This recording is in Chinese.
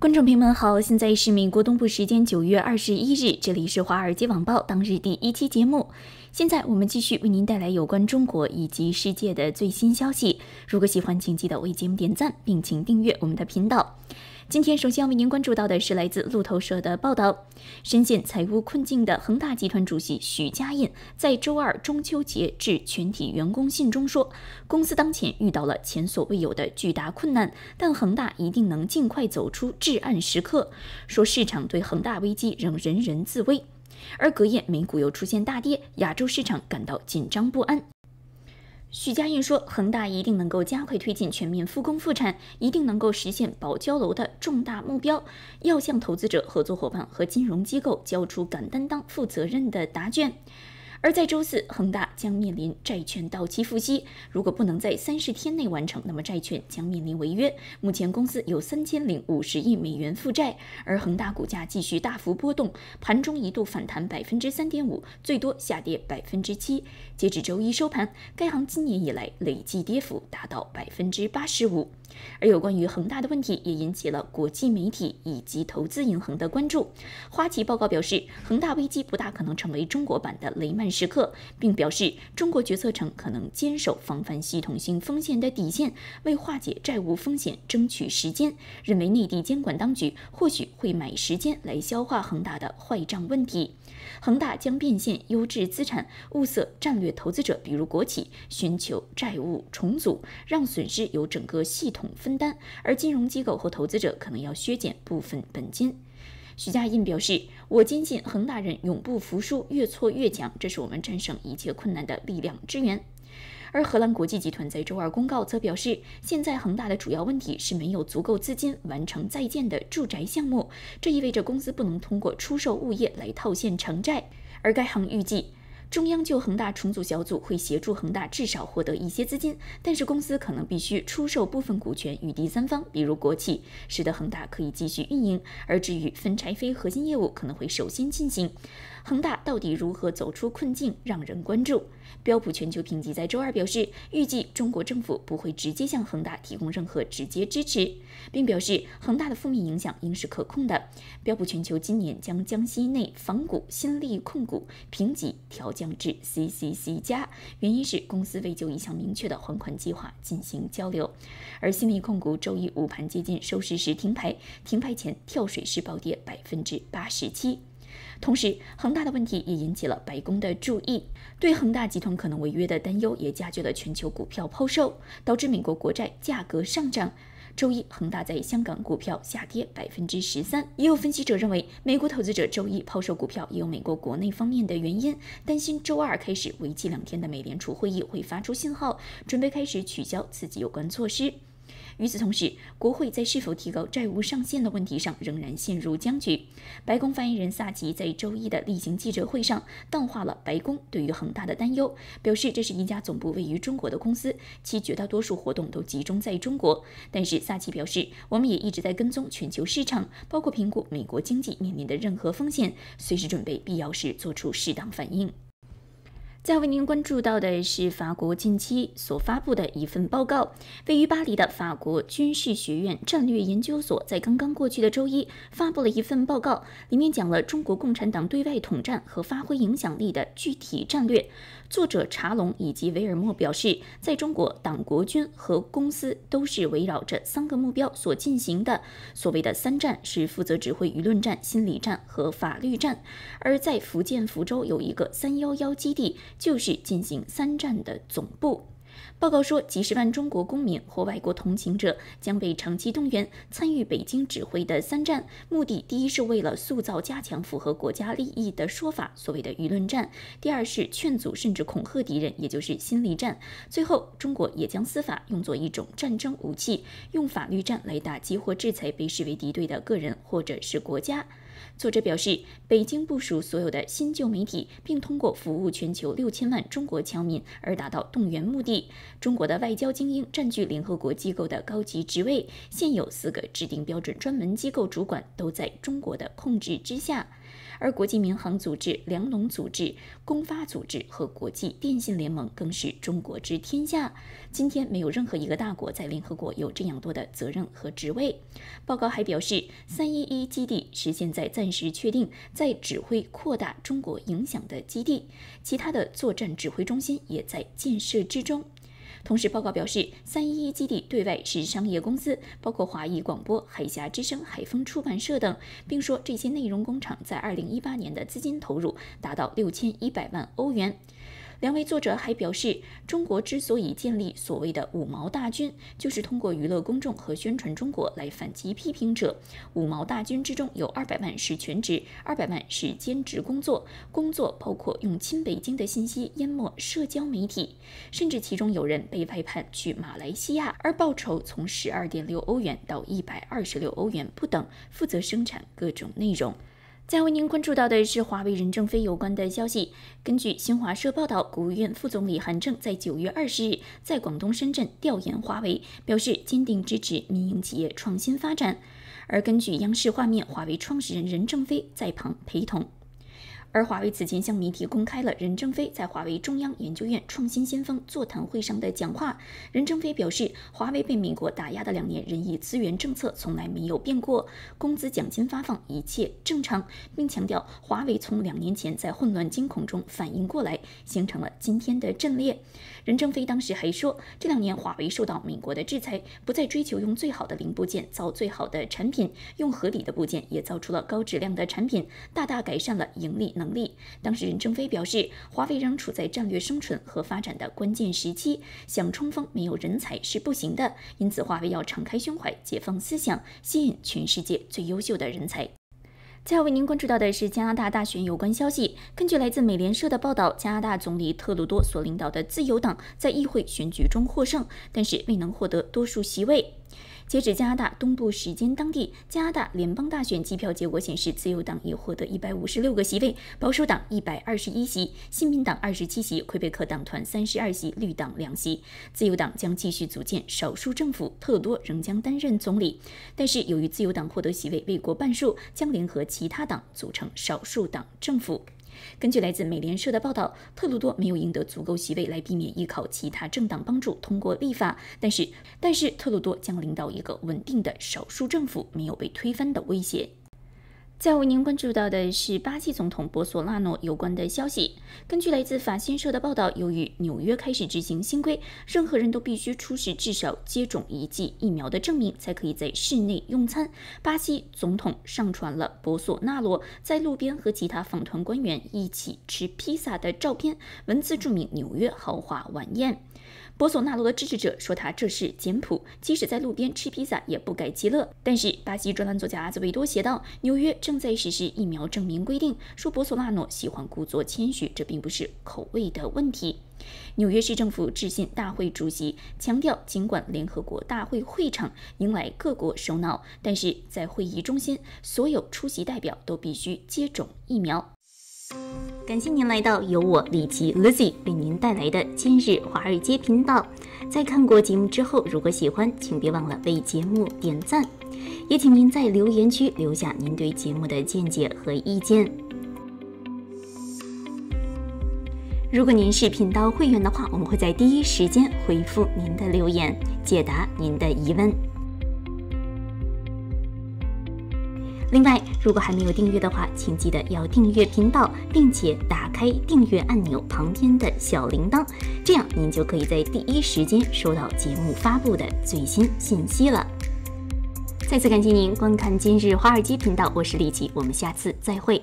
观众朋友们好，现在是美国东部时间九月二十一日，这里是华尔街网报当日第一期节目。现在我们继续为您带来有关中国以及世界的最新消息。如果喜欢，请记得为节目点赞，并请订阅我们的频道。今天首先要为您关注到的是来自路透社的报道。深陷财务困境的恒大集团主席许家印在周二中秋节致全体员工信中说，公司当前遇到了前所未有的巨大困难，但恒大一定能尽快走出至暗时刻。说市场对恒大危机仍人人自危，而隔夜美股又出现大跌，亚洲市场感到紧张不安。许家印说：“恒大一定能够加快推进全面复工复产，一定能够实现保交楼的重大目标，要向投资者、合作伙伴和金融机构交出敢担当、负责任的答卷。”而在周四，恒大将面临债券到期付息，如果不能在三十天内完成，那么债券将面临违约。目前公司有三千零五十亿美元负债，而恒大股价继续大幅波动，盘中一度反弹百分之三点五，最多下跌百分之七。截至周一收盘，该行今年以来累计跌幅达到百分之八十五。而有关于恒大的问题也引起了国际媒体以及投资银行的关注。花旗报告表示，恒大危机不大可能成为中国版的雷曼。时刻，并表示中国决策层可能坚守防范系统性风险的底线，为化解债务风险争取时间。认为内地监管当局或许会买时间来消化恒大的坏账问题。恒大将变现优质资产，物色战略投资者，比如国企，寻求债务重组，让损失由整个系统分担。而金融机构和投资者可能要削减部分本金。许家印表示：“我坚信恒大人永不服输，越挫越强，这是我们战胜一切困难的力量之源。”而荷兰国际集团在周二公告则表示，现在恒大的主要问题是没有足够资金完成在建的住宅项目，这意味着公司不能通过出售物业来套现偿债。而该行预计。中央就恒大重组小组会协助恒大至少获得一些资金，但是公司可能必须出售部分股权与第三方，比如国企，使得恒大可以继续运营。而至于分拆非核心业务，可能会首先进行。恒大到底如何走出困境，让人关注。标普全球评级在周二表示，预计中国政府不会直接向恒大提供任何直接支持，并表示恒大的负面影响应是可控的。标普全球今年将江西内房股新力控股评级调降至 CCC 加，原因是公司未就一项明确的还款计划进行交流。而新力控股周一午盘接近收市时停牌，停牌前跳水式暴跌百分之八十七。同时，恒大的问题也引起了白宫的注意，对恒大集团可能违约的担忧也加剧了全球股票抛售，导致美国国债价格上涨。周一，恒大在香港股票下跌百分之十三。也有分析者认为，美国投资者周一抛售股票也有美国国内方面的原因，担心周二开始为期两天的美联储会议会发出信号，准备开始取消刺激有关措施。与此同时，国会在是否提高债务上限的问题上仍然陷入僵局。白宫发言人萨奇在周一的例行记者会上淡化了白宫对于恒大的担忧，表示这是一家总部位于中国的公司，其绝大多数活动都集中在中国。但是，萨奇表示，我们也一直在跟踪全球市场，包括评估美国经济面临的任何风险，随时准备必要时做出适当反应。再为您关注到的是，法国近期所发布的一份报告。位于巴黎的法国军事学院战略研究所在刚刚过去的周一发布了一份报告，里面讲了中国共产党对外统战和发挥影响力的具体战略。作者查龙以及维尔莫表示，在中国，党、国、军和公司都是围绕着三个目标所进行的。所谓的“三战”是负责指挥舆论战、心理战和法律战。而在福建福州有一个“三幺幺”基地。就是进行三战的总部。报告说，几十万中国公民或外国同情者将被长期动员参与北京指挥的三战。目的第一是为了塑造加强符合国家利益的说法，所谓的舆论战；第二是劝阻甚至恐吓敌人，也就是心理战；最后，中国也将司法用作一种战争武器，用法律战来打击或制裁被视为敌对的个人或者是国家。作者表示，北京部署所有的新旧媒体，并通过服务全球六千万中国侨民而达到动员目的。中国的外交精英占据联合国机构的高级职位，现有四个制定标准专门机构主管都在中国的控制之下。而国际民航组织、粮农组织、公发组织和国际电信联盟更是中国之天下。今天，没有任何一个大国在联合国有这样多的责任和职位。报告还表示，三一一基地是现在暂时确定在指挥扩大中国影响的基地，其他的作战指挥中心也在建设之中。同时，报告表示，三一一基地对外是商业公司，包括华谊广播、海峡之声、海风出版社等，并说这些内容工厂在二零一八年的资金投入达到六千一百万欧元。两位作者还表示，中国之所以建立所谓的“五毛大军”，就是通过娱乐公众和宣传中国来反击批评者。五毛大军之中有二百万是全职，二百万是兼职工作，工作包括用亲北京的信息淹没社交媒体，甚至其中有人被外派去马来西亚，而报酬从十二点六欧元到一百二十六欧元不等，负责生产各种内容。再为您关注到的是华为任正非有关的消息。根据新华社报道，国务院副总理韩正在九月二十日在广东深圳调研华为，表示坚定支持民营企业创新发展。而根据央视画面，华为创始人任正非在旁陪同。而华为此前向媒体公开了任正非在华为中央研究院创新先锋座谈会上的讲话。任正非表示，华为被美国打压的两年，人力资源政策从来没有变过，工资奖金发放一切正常，并强调华为从两年前在混乱惊恐中反应过来，形成了今天的阵列。任正非当时还说，这两年华为受到美国的制裁，不再追求用最好的零部件造最好的产品，用合理的部件也造出了高质量的产品，大大改善了盈利。能力。当时，任正非表示，华为仍处在战略生存和发展的关键时期，想冲锋没有人才是不行的。因此，华为要敞开胸怀，解放思想，吸引全世界最优秀的人才。最要为您关注到的是加拿大大选有关消息。根据来自美联社的报道，加拿大总理特鲁多所领导的自由党在议会选举中获胜，但是未能获得多数席位。截止加拿大东部时间，当地加拿大联邦大选计票结果显示，自由党已获得一百五十六个席位，保守党一百二十一席，新民党二十七席，魁北克党团三十二席，绿党两席。自由党将继续组建少数政府，特多仍将担任总理。但是，由于自由党获得席位未过半数，将联合其他党组成少数党政府。根据来自美联社的报道，特鲁多没有赢得足够席位来避免依靠其他政党帮助通过立法，但是，但是特鲁多将领导一个稳定的少数政府，没有被推翻的威胁。再为您关注到的是巴西总统博索纳罗有关的消息。根据来自法新社的报道，由于纽约开始执行新规，任何人都必须出示至少接种一剂疫苗的证明，才可以在室内用餐。巴西总统上传了博索纳罗在路边和其他访团官员一起吃披萨的照片，文字注明“纽约豪华晚宴”。博索纳罗的支持者说，他这是简朴，即使在路边吃披萨也不改其乐。但是巴西专栏作家阿兹维多写道，纽约这正在实施疫苗证明规定。说博索纳诺喜欢故作谦虚，这并不是口味的问题。纽约市政府致信大会主席，强调尽管联合国大会会场迎来各国首脑，但是在会议中心，所有出席代表都必须接种疫苗。感谢您来到由我李琦 Lizzy 为您带来的今日华尔街频道。在看过节目之后，如果喜欢，请别忘了为节目点赞。也请您在留言区留下您对节目的见解和意见。如果您是频道会员的话，我们会在第一时间回复您的留言，解答您的疑问。另外，如果还没有订阅的话，请记得要订阅频道，并且打开订阅按钮旁边的小铃铛，这样您就可以在第一时间收到节目发布的最新信息了。再次感谢您观看今日华尔街频道，我是李琦，我们下次再会。